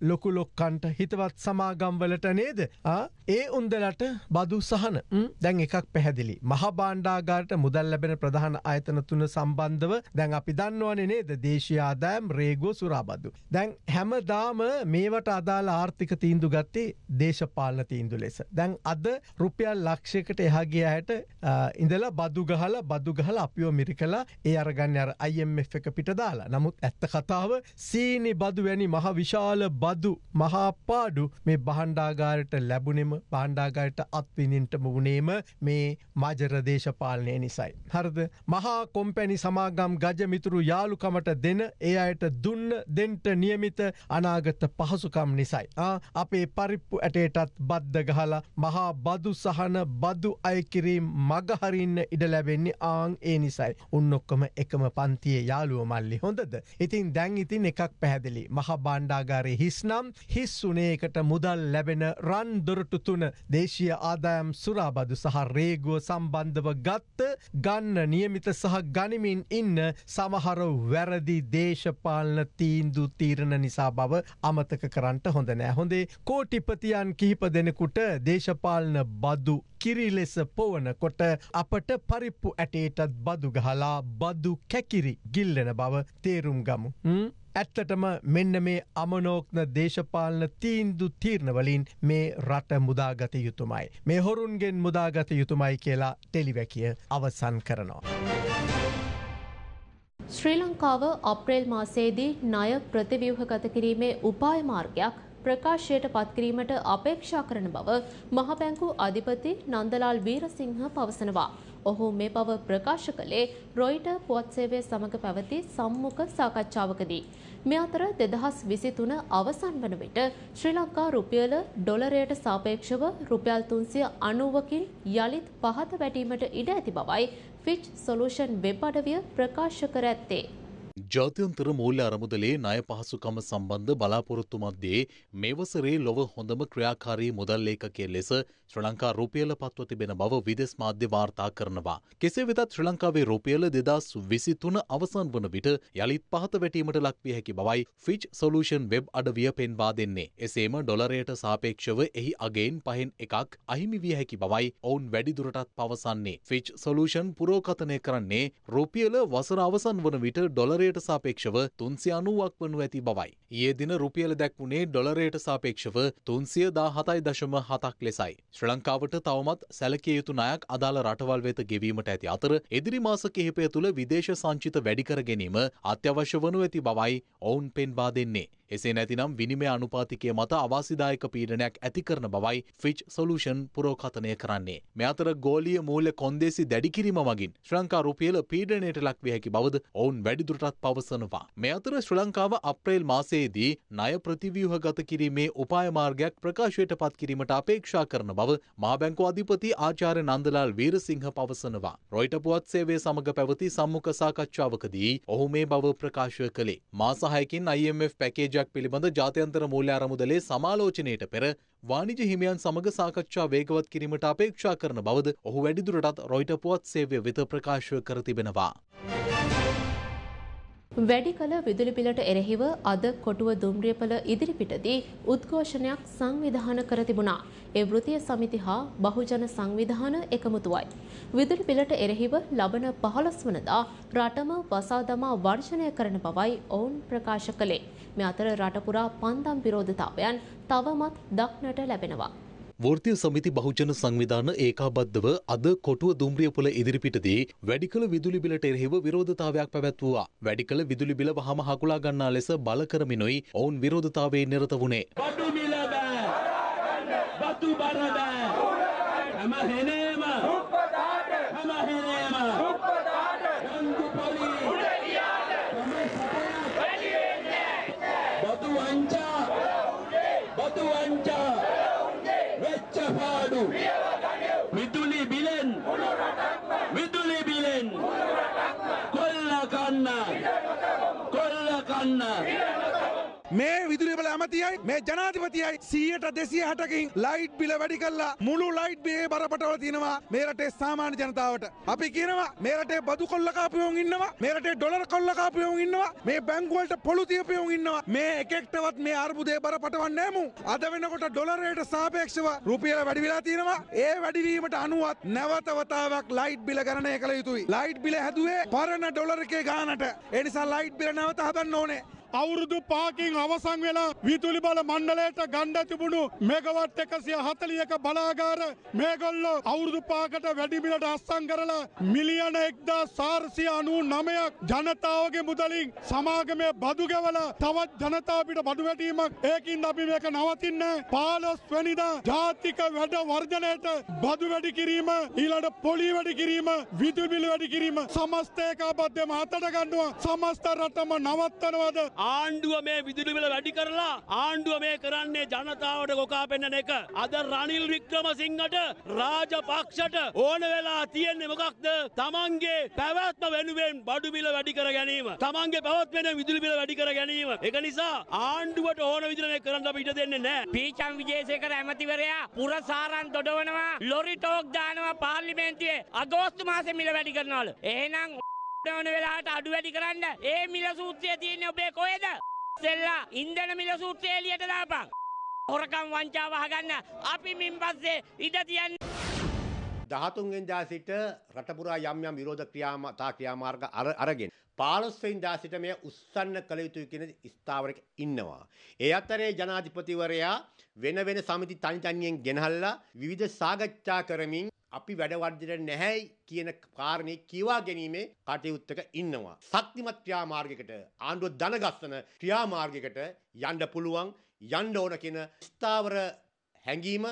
ලොකුලොක් කන්ට හිතවත් සමාගම්වලට නේද ඒ උන්දලට බදු සහන දැන් එකක් පැහැදිලි මහබාණ්ඩාගාට මුදල් ලැබෙන ප්‍රධාන අයතන තුන සම්බන්ධව දැන් අපි දන්නවන නේද දේශයාදෑම් රේගෝ සුරාබදු දැන් හැමදාම මේවට අදාළ ආර්ථික තීන්දු ගත්තේ දේශපාලන තීන්දු ලෙස දැන් අද රුපියල් ලක්ෂයකට එහාගේ ඇයට ඉඳලා බදුගහල බදුගහල අපිෝ මිරි කලා ඒ අරගන්න අර අයම් එක පිට දාලා නමුත් ඇත්ත කතාව සීනි බදුවැනි මහ විශාල බදු මහ මහා පාඩු මේ බහණ්ඩාගාරට ලැබුණෙම බණ්ඩාගාරට අත්විනින්ටම වුණේම මේ මජරදේශපාලනය නිසයි. හරද මහා කොම්පැණි සමාගම් ගජමිතුරු යාළුකමට දෙන ඒ අයට දුන්න දෙන්ට නියමිත අනාගත පහසුකම් නිසයි. අපේ පරිප්පු ඇටේටත් බද්ධ ගහලා මහා බදු සහන බදු අයකිරීම් මගහරින්න ඉඩ ලැබෙන්නේ ආං ඒ නිසයි. උන්නොක්කම එකම පන්තියේ යාළුව මල්ලි හොඳද. ඉතින් දැන් ඉතින් එකක් පැහැදිලි මහ බණ්ඩාගාරය හිස්නම් හි හිස්සුනේකට මුදල් ලැබෙන රන් දොරටු තුන දේශීය ආදායම් සුරාබදු සහ රේගුව සම්බන්ධව ගත්ත ගන්න නියමිත සහ ගනිමින් ඉන්න සමහර වැරදි දේශපාලන තීන්දු තීරණ නිසා බව අමතක කරන්නට හොඳ නෑ හොඳේ කෝටිපතියන් කිහිප දෙනෙකුට දේශපාලන බදු කිරි ලෙස පොවනකොට අපට පරිප්පු ඇටේටත් බදුගහලා බදු කැකිරි ගිල්ලන බව තේරුම් ගමු. ඇත්තටම මෙන්න මේ අමනෝක්න දේශපාලන තීන්දු තීරණවලින් මේ රට මුදාගත යුතුමයි. මේ හොරුන්ගෙන් මුදාගත යුතුමයි කියලා ටෙලිවැකිය අවසන් කරනවා. ශ්‍රී ලංකාව අප්‍රේල් මාසේදී ණය ප්‍රතිව්‍යූහගත කිරීමේ උපාය මාර්ගයක් ප්‍රකාශයට පත්කිරීමට අපේක්ෂා කරන බව මහබැංකු අධිපති නන්දලාල් වීරසිංහ පවසනවා. ඔහු මේ බව ප්‍රකාශ කළේ රොයිටර් පුවත් සේවය සමග පැවති සම්මුඛ සාකච්ඡාවකදී. මේ අතර 2023 අවසන් වන විට ශ්‍රී ලංකා රුපියල ඩොලරයට සාපේක්ෂව රුපියල් 390කින් යලිත් පහත වැටීමට ඉඩ ඇති බවයි ෆිච් සොලූෂන් වෙබ් අඩවිය ප්‍රකාශ කර ඇත්තේ. ජාත්‍යන්තර මූල්‍ය අරමුදලේ ණය පහසුකම සම්බන්ධ බලාපොරොත්තු මධ්‍යයේ මේ වසරේ ලොව හොඳම ක්‍රියාකාරී මුදල් ලේඛකයෙ ලෙස ශ්‍රී ලංකා රුපියල පත්ව තිබෙන බව විදෙස් මාධ්‍ය වාර්තා කරනවා. කෙසේ වෙතත් ශ්‍රී ලංකාවේ රුපියල දෙදස් විසිතුන අවසන් වන විට යළිත් පහත වැටීමට ලක්විය හැකි බවයි ෆිච් සොලූෂන් වෙබ් අඩවිය පෙන්වා දෙන්නේ. එසේම ඩොලරයට සාපේක්ෂව එහි අගෙන් පහෙන් එකක් අහිමි විය හැකි බවයි ඔවුන් වැඩිදුරටත් පවසන්නේ. ෆිච් සොලූෂන් පුරෝකථනය කරන්නේ රුපියල වසර අවසන් වන විට ඩොලරය ඩොලරයට සාපේක්ෂව තුන්සිය අනුවක් වනු ඇති බවයි. ඒ දින රුපියල දැක්වුණේ ඩොලරයට සාපේක්ෂව තුන්සිය දා හතයි දශම හතක් ලෙසයි. ශ්‍ර ලංකාවට තවමත් සැලකිය යුතු නයක් අදාළ රටවල් වෙත ගෙවීමට ඇති අතර එදිරි මාස කිහිපය තුළ විදේශ සංචිත වැඩිකර ගැනීම අත්‍යවශ්‍ය වනු ඇති බවයි ඔවුන් පෙන්වා දෙන්නේ. එසේ නැතිනම් විනිමය අනුපාතිකය මත අවාසිදායක පීඩනයක් ඇති කරන බවයි ෆිච් සොලූෂන් පුරෝකථනය කරන්නේ. මෙ අතර ගෝලිය මූල්‍ය කොන්දේසි දැඩිකිරීම මගින් ශ්‍රංකා රුපියල පීඩනයට ලක්විය හැකි බවද ඔවුන් වැඩිදුරටත් පවසනවා. මෙ අතර ශ්‍රී ලංකාව අප්‍රේල් මාසයේදී ණය ප්‍රතිව්‍යූහ ගත කිරීමේ උපායමාර්ගයක් ප්‍රකාශයට පත් කිරීමට අපේක්ෂා කරන බව මහබැංකු අධිපති ආචාර්ය නන්දලාල් වීරසිංහ පවසනවා. රොයිට පුවත් සේවය සමඟ පැවති සම්මුඛ සාකච්ඡාවකදී ඔහු මේ බව ප්‍රකාශ කළේ. මාස 6කින් IMF පැකේජ පරිත්‍යාගයක් පිළිබඳ ජාත්‍යන්තර මූල්‍ය අරමුදලේ සමාලෝචනයට පෙර වාණිජ හිමියන් සමග සාකච්ඡා වේගවත් කිරීමට අපේක්ෂා කරන බවද ඔහු වැඩිදුරටත් රොයිටර් පුවත් සේවය වෙත ප්‍රකාශ කර තිබෙනවා. වැඩි කල විදුලි බිලට එරෙහිව අද කොටුව දුම්රියපල ඉදිරිපිටදී උද්ඝෝෂණයක් සංවිධාන කර තිබුණා. ඒ වෘත්තීය සමිති හා බහුජන සංවිධාන එකමුතුවයි. විදුලි බිලට එරෙහිව ලබන 15 වනදා රටම වසා දමා වර්ෂණය කරන බවයි ඔවුන් ප්‍රකාශ කළේ. මේ අතර රටපුරා පන්දම් විරෝධතාවයන් තවමත් දක්නට ලැබෙනවා. ෘතිය සමිති බහුජන සංවිධාන ඒකාබද්ධව අද කොටුව දුම්රියපුල ඉදිරිපිටදී වැඩිකළ විදුලි බිලට එරෙහිව විරෝධතාවයක් පැවැත්වවා. වැඩිකළ විදුලි බිල වහම හකුලා ගන්නා ලෙස බල කරමිනුයි ඔවුන් විරෝධතාවේ නිරත වුණේ. බටු බිල බෑ! බතු බර බෑ! හැම හෙනේ මේ විදුලි බල ඇමතියයි මේ ජනාධිපතියයි 100ට 260කින් ලයිට් බිල වැඩි කළා මුළු ලයිට් බිලේ බරපතල තියෙනවා මේ රටේ සාමාන්‍ය ජනතාවට. අපි කියනවා මේ රටේ බදු කොල්ල කාපියෝන් ඉන්නවා මේ රටේ ඩොලර් කොල්ල කාපියෝන් ඉන්නවා මේ බැංකු වලට පොළු තියපියෝන් ඉන්නවා මේ එකෙක්ටවත් මේ අර්බුදේ බරපතවන්නේ නැමු. අද වෙනකොට ඩොලරයට සාපේක්ෂව රුපියල වැඩි වෙලා තියෙනවා. ඒ වැඩිවීමට අනුවත් නැවත වතාවක් ලයිට් බිල ගණනය කළ යුතුයි. ලයිට් බිල හැදුවේ පරණ ඩොලර් එකේ ගානට. ඒ නිසා ලයිට් බිල නැවත හදන්න ඕනේ. අවුරුදු පාකින් අවසන් වෙලා විදුලි බල මණ්ඩලයට ගණ්ඩ තිබුණු මෙගවට් එකසිය හතලියක බලාගාර මේගොල්ලෝ අවුරුදු පාකට වැඩිමිලට අස්සන් කරලා මිලියන එක්දා සාර්සිය අනූ නමයක් ජනතාවගේ මුදලින් සමාගමය බදුගැවල තවත් ජනතාපිට බඩු වැටීමක් ඒකින් අපි මේක නවතින්න පාලොස් වැනිදා ජාතික වැඩ වර්ජනයට බදු වැඩි කිරීම ඊළඟ පොලි වැඩි කිරීම විදුලි බිල වැඩි කිරීම සමස්ත ඒකාබද්ධයම අතට ගන්නවා සමස්ත රටම නවත්තනවාද ආණ්ඩුව මේ විදුලිබල වැඩි කරලා ආණ්ඩුව මේ කරන්නේ ජනතාවට ගොකා පෙන්නන එක. අද රනිල් වික්‍රමසිංහට රාජපක්ෂට ඕන වෙලා තියෙන්නේ මොකක්ද? තමන්ගේ පැවැත්ම වෙනුවෙන් බඩු බිල වැඩි කර ගැනීම. තමන්ගේ පැවැත්ම වෙනුවෙන් විදුලි බිල වැඩි කර ගැනීම. ඒක නිසා ආණ්ඩුවට ඕන විදිහට මේ කරන්න අපි ඉඩ දෙන්නේ නැහැ. පීචම් විජේසේකර ඇමතිවරයා පුරසාරන් දොඩවනවා, ලොරි ටෝක් දානවා පාර්ලිමේන්තුවේ අගෝස්තු මාසේ මිල වැඩි කරනවලු. එහෙනම් ඕන වෙලාට අඩු වැඩි කරන්න ඒ මිල සූත්‍රය තියෙන්නේ ඔබේ කොහෙද? සෙල්ලා ඉන්ධන මිල සූත්‍රය එළියට දාපන්. හොරකම් වංචාව අහගන්න අපි මින් පස්සේ ඉඩ තියන්නේ දහතුන්ගෙන්දා සිට රටපුරා යම් යම් විරෝධ ක්‍රියාමතා ක්‍රියාමාර්ග අරගෙන පාලොස්වෙන්දා සිට මේ උස්සන්න කළ යුතුයි කියන ස්ථාවරක ඉන්නවා. ඒ අතරේ ජනාධිපතිවරයා වෙන වෙන සමිති තනි තනියෙන් ගෙනහල්ලා විවිධ සාකච්ඡා කරමින් අපි වැඩවර්ධනය නැහැයි කියන කාරණේ කියවා ගැනීමේ කටයුත්තක ඉන්නවා. ශක්තිමත් ක්‍රියාමාර්ගයකට ආණ්ඩුව දනගස්සන ක්‍රියාමාර්ගයකට යන්න පුළුවන් යන්න ඕන කියන ස්ථාවර හැඟීම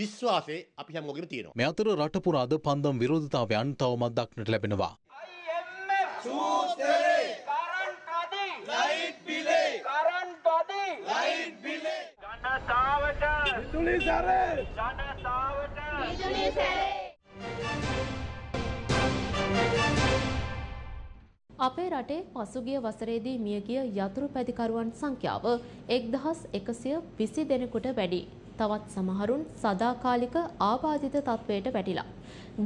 විශ්වාසය අපි හැමෝගෙම තියෙනවා. මේ අතර රට පුරා අද පන්දම් විරෝධතාවයන් තවමත් දක්නට ලැබෙනවා. IMF සූත්‍රයේ කරන් පදි ලයිට් බිලේ කරන් පදි ලයිට් බිලේ ජනතාවට විදුලි දර ජනතාව විදුලි අපේ රටේ පසුගිය වසරේදී මියගිය යතුරු පැදිකරුවන් සංඛ්‍යාව එක්දහස් එකසිය විසි දෙනෙකුට වැඩි. තවත් සමහරුන් සදාකාලික ආබාධිත තත්ත්වයට වැටිලා.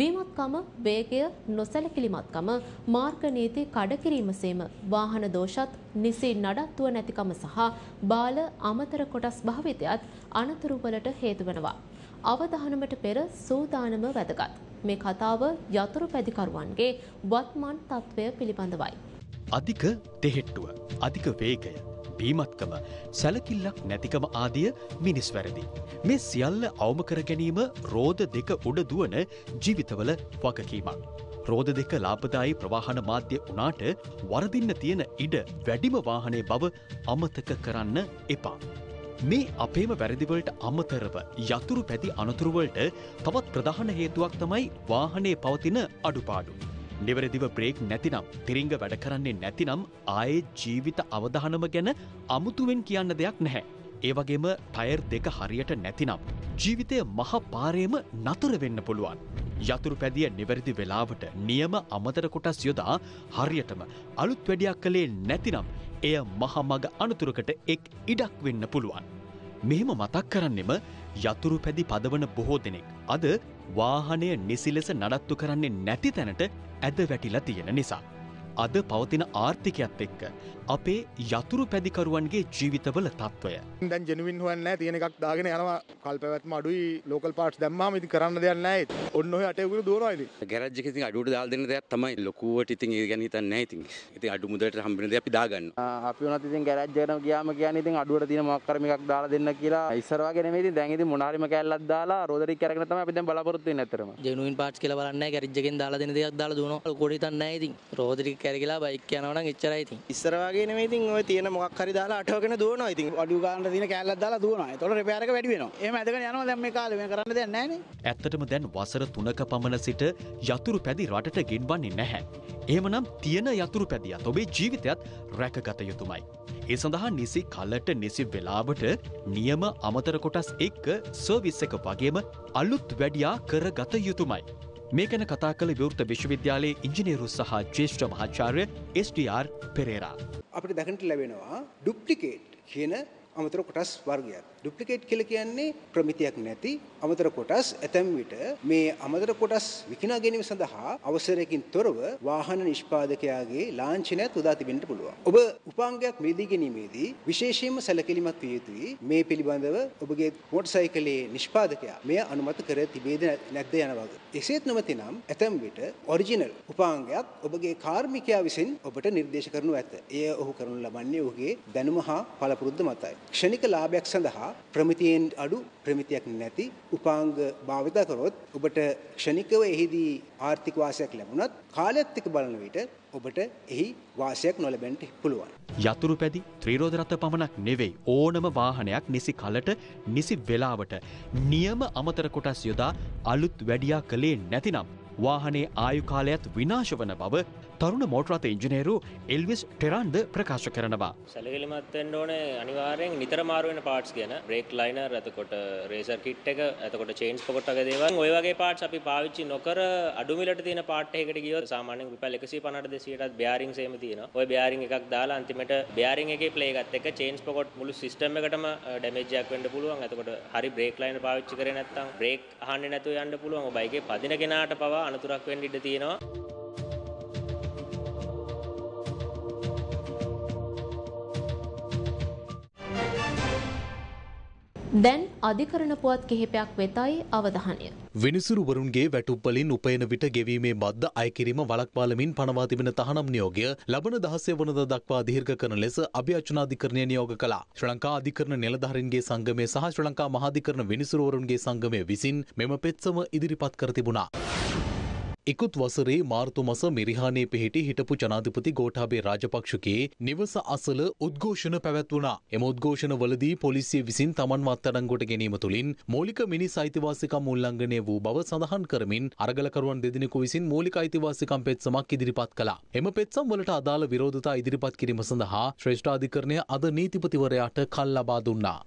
බීමත්කම, වේගය, නොසැලකිලිමත්කම, මාර්ග නීති කඩකිරීමසේම වාහන දෝෂත්, නිසි නඩත්තුව නැතිකම සහ බාල අමතර කොටස් භාවිතයත් අනතුරු වලට හේතු වෙනවා. අවධානමට පෙර සූදානම වැදගත්. මේ කතාව යතුරු පැදිකරුවන්ගේ වත්මන් තත්ත්වය පිළිබඳවයි. අධික තෙහෙට්ටුව, අධික වේගය, බීමත්කම, සැලකිල්ලක් නැතිකම ආදිය මිනිස් වැරදි. මේ සියල්ල අවම කර ගැනීම රෝධ දෙක උඩ දුවන ජීවිතවල වගකීමක්. රෝධ දෙක ලාභදායි ප්‍රවාහන මාධ්‍ය වනාට වරදින්න තියෙන ඉඩ වැඩිම වාහනේ බව අමතක කරන්න එපා. මේ අපේම වැරදිවලට අමතරව යතුරු පැති අනතුරුවලට තවත් ප්‍රධාන හේතුවක් තමයි වාහනේ පවතින අඩුපාඩු. නිවැරදිව බ්‍රේක් නැතිනම් තිරිංග වැඩ කරන්නේ නැතිනම් ආයේ ජීවිත අවධානම ගැන අමුතුවෙන් කියන්න දෙයක් නැහැ. ඒවගේම ටයර් දෙක හරියට නැතිනම්. ජීවිතය මහ පාරයම නතර වෙන්න පුළුවන්. යතුරු පැදිය නිවැරදි වෙලාවට නියම අමතර කොටස් යොදා හරියටම අලුත් වැඩියක් කළේ නැතිනම් එය මහමග අනතුරකට එක් ඉඩක් වෙන්න පුළුවන්. මෙහෙම මතක් කරන්නෙම යතුරු පැදි පදවන බොහෝ දෙනෙක් අද වාහනය නිසි ලෙස නඩත්තු කරන්නේ නැති තැනට ඇද වැටිලා තියෙන නිසා. අද පවතින ආර්ථිකයක්ත් එක්ක අපේ යතුරු පැදිකරුවන්ගේ ජීවිතවල තත්ත්වය. දැන් ජනවින් හුවන්න තියෙන එකක් දාගෙන යනවා කල්පවත්ම අඩුයි ලෝකල් පාට් දැම්මම ඉති කරන්න දෙයන්න ඇත් ඔන්න අටයකුට දෝරයිද ගැරජ්ජක ති අඩුට දාල්දන දෙයක් තමයි ලොකුවට ඉතින් ඒ ගැන තන්න ඇති ඉති අඩු මුදට හම්බින දෙ අපි දාගන්න අපි වනත් ඉතින් ගැරජ්ජන ගයාම කියන ඉතින් අඩුවට තින මක්කරමක් දාලා දෙන්න කියලා ඉස්සරවාගෙන මේ දැන්ති මොනාරිම කැල්ලත් දාලා රෝදරි කරනතම අපි දැන් බලාපොරත්තු නැතරම ජනුවන් පාට් කියල බලන්න ගැරජ්ජකෙන් දාලා දෙන දෙයක් දාලා දුන කොඩිතන්න ඇති රෝදරි කර ඇරගලා බයික් යනවන ච්චරයි ති ඉස්සරවාගෙන ඉතින් ඔය තියෙන මොක් හරි දාලා අටවගෙන දුවන ඉතින් අඩු ගන්න තින කෑල්ල දාලා දුවන තොට රපයාරක වැඩිවෙන එම ඇදක යනවා දැම කාල කරන්න දැන්න ඇත්තටම දැන් වසර තුනක පමණ සිට යතුරු පැදි රටට ගෙන්වන්නේ නැහැ. එහෙමනම් තියෙන යතුරු පැදියත් ඔබේ ජීවිතයත් රැකගත යුතුමයි. ඒ සඳහා නිසි කලට නිසි වෙලාවට නියම අමතර කොටස් එක්ක සර්විස් එක වගේම අලුත් වැඩියා කරගත යුතුමයි. මේ ගැන කතා කළ විවෘත විශ්වවිද්‍යාලයේ ඉංජිනේරු සහ ජේෂ්ඨ මහාචාර්ය ස්ටර් පෙරේරා. අපිට දැකනට ලැබෙනවා ඩුප්ලිකේට් කියන අමතර කොටස් වර්ගයක්. ඩුප්ලිකේට් කියලා කියන්නේ ප්‍රමිතියක් නැති අමතර කොටස් ඇතැම් විට මේ අමතර කොටස් විකිනා ගැනීම සඳහා අවසරයකින් තොරව වාහන නිෂ්පාදකයාගේ ලාංඡනයත් උදා තිබෙන්න පුළුවන්. ඔබ උපාංගයක් මිලදී ගැනීමේදී විශේෂයෙන්ම සැලකිලිමත් විය යුතුයි. මේ පිළිබඳව ඔබගේ මෝටරසයිකලයේ නිෂ්පාදකයා මෙය අනුමත කර තිබේද නැද්ද යන වග. එසේත් නොමැතිනම් ඇතැම් විට ඔරිජිනල් උපාංගයක් ඔබගේ කාර්මිකයා විසින් ඔබට නිර්දේශ කරනු ඇත. එය ඔහු කරනු ලබන්නේ ඔහුගේ දැනුම හා පළපුරුද්ද මතයි. ක්ෂණික ලාභයක් සඳහා ප්‍රමිතියෙන් අඩු ප්‍රමිතියක් නැති උපාංග භාවිතා කරොත් ඔබට ක්ෂණිකව එහිදී ආර්ථික වාසයක් ලැබුණත් කාලයත් එක්ක බලන විට ඔබට එහි වාසයක් නොලැබෙන්න පුළුවන්. යතුරු පැදි ත්‍රීරෝධ රථ පමණක් නෙවෙයි ඕනම වාහනයක් නිසි කලට නිසි වෙලාවට නියම අමතර කොටස් යොදා අලුත් වැඩියා කළේ නැතිනම් වාහනේ ආයු කාලයත් විනාශ වන බව තරුණ මෝටරත ඉංජිනේරු එල්විස් ටෙරන්ද ප්‍රකාශ කරනවා. සැලවිලිමත්වෙන්ට ඕනේ අනිවාරයෙන් නිතර මාරුවෙන පාට්ස් ගැන බ්‍රේක් ලයිනර් ඇතකොට රේසර් කිට් එක ඇතකොට චේන්ස් පොකට දේවන් ඔය වගේ පාට්ස් අපි පාවිච්චි නොකර අඩුමිලට තියෙන පාට් එකකට ගියොත් සාමාන්‍යයෙන් රුපියල් 150ට 200ටත් බෙයාරින්ග්ස් එහෙම තියෙනවා. ඔය බෙයාරින් එකක් දාලා අන්තිමට බෙයාරින් එකේ ප්ලේ එකත් එක්ක චේන්ස් පොකට් මුළු සිස්ටම් එකටම ඩැමේජ් uh, එකක් වෙන්න පුළුවන්. එතකොට හරි බ්‍රේක් ලයිනර් පාවිච්චි කරේ නැත්නම් බ්‍රේක් අහන්නේ නැතුව යන්න පුළුවන්. ඔය බයිකේ පදින කෙනාට පවා අනතුරක් වෙන්න ඉඩ තියෙනවා. දැන් අධිකරණ පුවත් කිහිපයක් වෙතයි අවධානය. විනිසුරුවරුන්ගේ වැටුප්පලින් උපයන විට ගෙවීමේ බද්ධ අයකිරීම වලක්පාලමින් පනවා තිබෙන තහනම් නියෝගය ලබන දහසේ වනද දක්වා දීර්ඝ කරන ලෙස අභියචනාධිකරණය නියෝග කළා. ශ්‍රී ලංකා අධිකරණ නිලධාරීන්ගේ සංගමය සහ ශ්‍රී ලංකා මහාධිකරණ විනිසුරුවරුන්ගේ සංගමය විසින් මෙම පෙත්සම ඉදිරිපත් කර තිබුණා. ඉකුත් වසරේ මාර්තු මස මිරිහානේ පිහිටි හිටපු ජනාධිපති ගෝඨාභය රාජපක්ෂගේ නිවස අසල උද්ඝෝෂණ පැවැත්වුණා. එම උද්ඝෝෂණවලදී පොලිසිය විසින් තමන් මත්තඩංගොට ගැනීම තුළින් මූලික මිනිස් අයිතිවාසිකම් උල්ලංඝනය වූ බව සඳහන් කරමින් අරගලකරුවන් දෙදෙනෙකු විසින් මූලික අයිතිවාසිකම් පෙත්සමක් ඉදිරිපත් කළා. එම පෙත්සම් වලට අදාළ විරෝධතා ඉදිරිපත් කිරීම සඳහා ශ්‍රේෂ්ඨාධිකරණය අද නීතිපතිවරයාට කල් ලබා දුන්නා.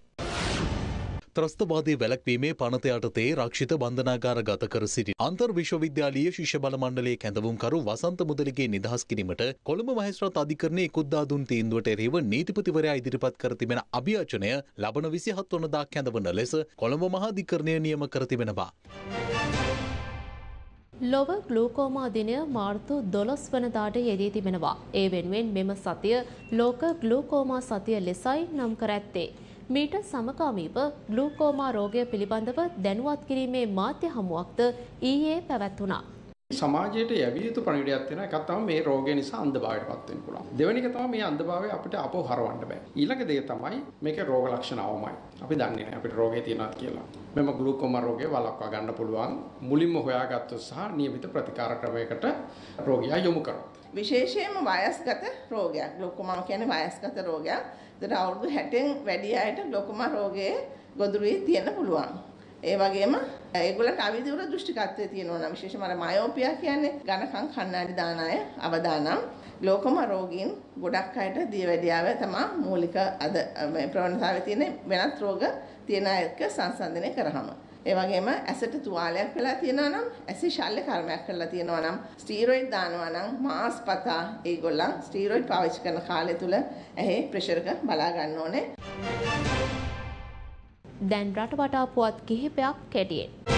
ත්‍රස්තවාදය වැලක්වීමේ පනතයටතේ රක්ෂිත බන්ධනාගාර ගත කර සිටි අන්තර් විශ්වවිද්‍යාලීය ශිෂ බලමණ්ඩලේ කැඳවුම්කරු වසන්ත මුදලිගේ නිදහස් කිරීමට කොළඹ මහස්රත් අධිකරණය කුද්දාදුන් තීන්දුවට එරෙහිව නීතිපතිවරයා ඉදිරිපත් කර තිබෙන අභියාචනය ලබන විසිහත් වනදා කැඳවන ලෙස කොළඹ මහාධිකරණය නියම කර තිබෙනවා. ලොව ගලූකෝමා දිනය මාර්තු දොළොස් වනදාට යෙදී තිබෙනවා. ඒ වෙනුවෙන් මෙම සතිය ලෝක ගලූකෝමා සතිය ලෙසයි නම් කර ඇත්තේ. මීට සමකාමීව ග්ලූකෝමා රෝගය පිළිබඳව දැනුවත් කිරීමේ මාධ්‍ය හමුවක්ද ඊයේ පැවැත්වුණා. සමාජයට යැවිය යුතු පණිවිඩයක් තියෙනවා එකක් තමයි මේ රෝගය නිසා අන්ධභාවයට පත් වෙන්න පුළුවන් දෙවෙනි එක තමයි මේ අන්ධභාවය අපිට අපව හරවන්න බෑ ඊළඟ දේ තමයි මේකේ රෝග ලක්ෂණ අවමයි අපි දන්නේ නැහැ අපිට රෝගේ තියෙනවද කියලා මෙම ග්ලූකෝමා රෝගේ වළක්වා ගන්න පුළුවන් මුලින්ම හොයාගත්තොත් සහ નિયમિત ප්‍රතිකාර ක්‍රමයකට රෝගියා යොමු කරනවා විශේෂයෙන්ම වයස්ගත රෝගයක් ග්ලූකෝමා කියන්නේ වයස්ගත රෝගයක් දැන් අවුරුදු 60න් වැඩි අයට ලොකුම රෝගයේ ගොදුරුවේ තියෙන්න පුළුවන්. ඒ වගේම ඒගොල්ලන්ට අවිධිවර දෘෂ්ටිකත්වය තියෙනවා නම් විශේෂම අර මයෝපියා කියන්නේ ඝනකම් කණ්ණාඩි දාන අය අවදානම් ලෝකම රෝගීන් ගොඩක් අයට දියවැඩියාව තමයි මූලික අද මේ ප්‍රවණතාවය තියෙන වෙනත් රෝග තියෙන අයක සංසන්දනය කරාම ඒ වගේම ඇසට තුවාලයක් වෙලා තියෙනවා නම් ඇසේ ශල්‍ය කර්මයක් කරලා තියෙනවා නම් ස්ටීරොයිඩ් දානවා නම් මාස්පතා ඒගොල්ලන් ස්ටීරොයිඩ් පාවිච්චි කරන කාලය තුල ඇහි ප්‍රෙෂර් එක බලා ගන්න ඕනේ. දැන් රට වටා පුවත් කිහිපයක් කැඩියෙන්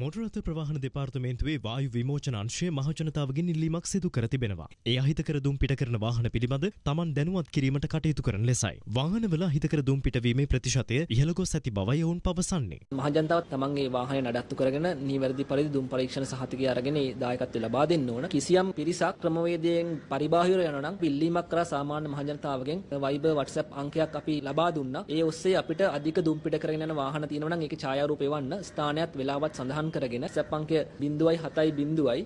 මොටරත ප්‍රවාහන දෙපාර්තමේන්තුවේ වායු විමෝචන අංශය මහජනතාවගෙන් ඉල්ලීමක් සිදු කර තිබෙනවා. ඒ අහිතකර දුම් පිට කරන වාහන පිළිබඳ Taman දැනුවත් කිරීමට කටයුතු කරන ලෙසයි. වාහනවල අහිතකර දුම් පිටවීමේ ප්‍රතිශතය ඉහළ ගොස් ඇති බවයි ඔවුන් පවසන්නේ. මහජනතාවත් Tamanගේ වාහනය නඩත්තු කරගෙන නිවැරදි පරිදි දුම් පරීක්ෂණ සහතිකය අරගෙන ඒ දායකත්වය ලබා දෙන්න ඕන. කිසියම් පිරිසක් ක්‍රමවේදයෙන් පරිබාහිර යනවා නම් ඉල්ලීමක් කරා සාමාන්‍ය මහජනතාවගෙන් Viber WhatsApp අංකයක් අපි ලබා දුන්නා. ඒ ඔස්සේ අපිට අධික දුම් පිට කරගෙන යන වාහන තියෙනවා නම් ඒකේ ඡායාරූප එවන්න ස්ථානයත් වෙලාවත් සඳහන් ගණන් කරගෙන සැපංකය 0.7.0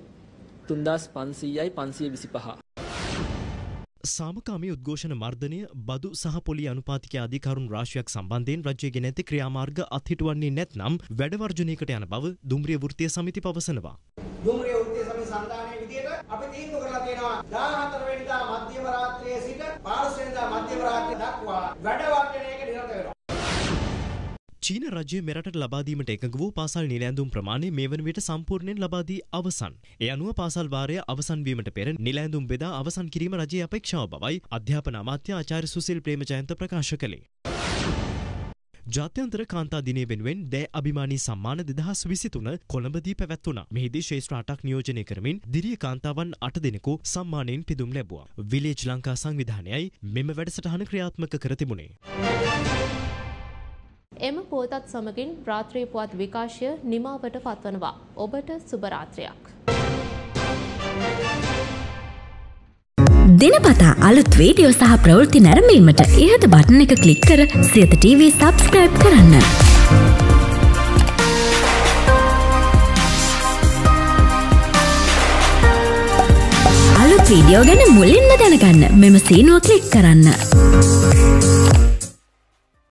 3525 සාමකාමී උද්ඝෝෂණ මර්ධනය බදු සහ පොලි අනුපාතික අධිකරුණු රාශියක් සම්බන්ධයෙන් රජය ගෙන ඇති ක්‍රියාමාර්ග අත්හිටුවන්නේ නැත්නම් වැඩවර්ජනයකට යන බව දුම්රිය වෘත්තීය සමිති පවසනවා. දුම්රිය වෘත්තීය සමිති සන්ධානයේ විදියට අපි තීන්දුව කරලා තියෙනවා 14 වෙනිදා මධ්‍යම රාත්‍රියේ සිට 15 වෙනිදා මධ්‍යම රාත්‍රිය දක්වා වැඩවර්ජනයක නිරත වෙනවා. චීන රජය මෙරට ලබාදීමට එකඟ වූ පාසල් නිලෑඳුම් ප්‍රමාණය මේ වන විට සම්පූර්ණයෙන් ලබාදී අවසන්. ඒ අනුව පාසල් වාරය අවසන්වීමට පෙර නිලෑඳුම් බෙදා අවසන් කිරීම රජයේ අපේක්ෂාව බවයි අධ්‍යාපන අමාත්‍ය ආචාර්ය සුසිල් ප්‍රේමජයන්ත ප්‍රකාශ කළේ. ජාත්‍යන්තර කාන්තා දිනය වෙනුවෙන් දෑ අභිමානී සම්මාන දෙදහස් විසිතුන කොළඹදී පැවැත්වුණා. මෙහිදී ශේෂ්ඨ අටක් නියෝජනය කරමින් දිරිය කාන්තාවන් අට දෙනෙකු සම්මානයෙන් පිදුම් ලැබුවා. විලේජ් ලංකා සංවිධානයයි මෙම වැඩසටහන ක්‍රියාත්මක කර තිබුණේ. එම පුවතත් සමගින් රාත්‍රී පුවත් විකාශය නිමාවට පත්වනවා. ඔබට සුබරාත්‍රයක්. දෙනපතා අලුත් වීඩියෝ සහ ප්‍රවෘති නැරඹීමට ඉහත බටන එක ක්ලික් කර සියත TV සබස්ක්‍රයිබ් කරන්න. අලුත් වීඩියෝ ගැන මුලින්ම දැනගන්න මෙම සීනුව ක්ලික් කරන්න.